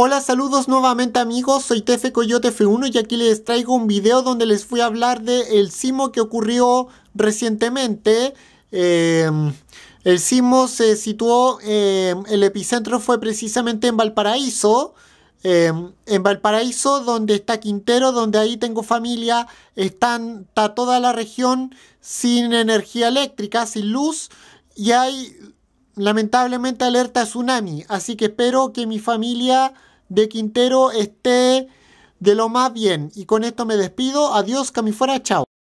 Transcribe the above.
Hola, saludos nuevamente amigos, soy Tefe Coyote F1 y aquí les traigo un video donde les fui a hablar de el sismo que ocurrió recientemente. Em, el sismo se situó, em, el epicentro fue precisamente en Valparaíso. Em, en Valparaíso, donde está Quintero, donde ahí tengo familia, están, está toda la región sin energía eléctrica, sin luz, y hay lamentablemente alerta tsunami, así que espero que mi familia de Quintero esté de lo más bien. Y con esto me despido. Adiós, camifuera, chao.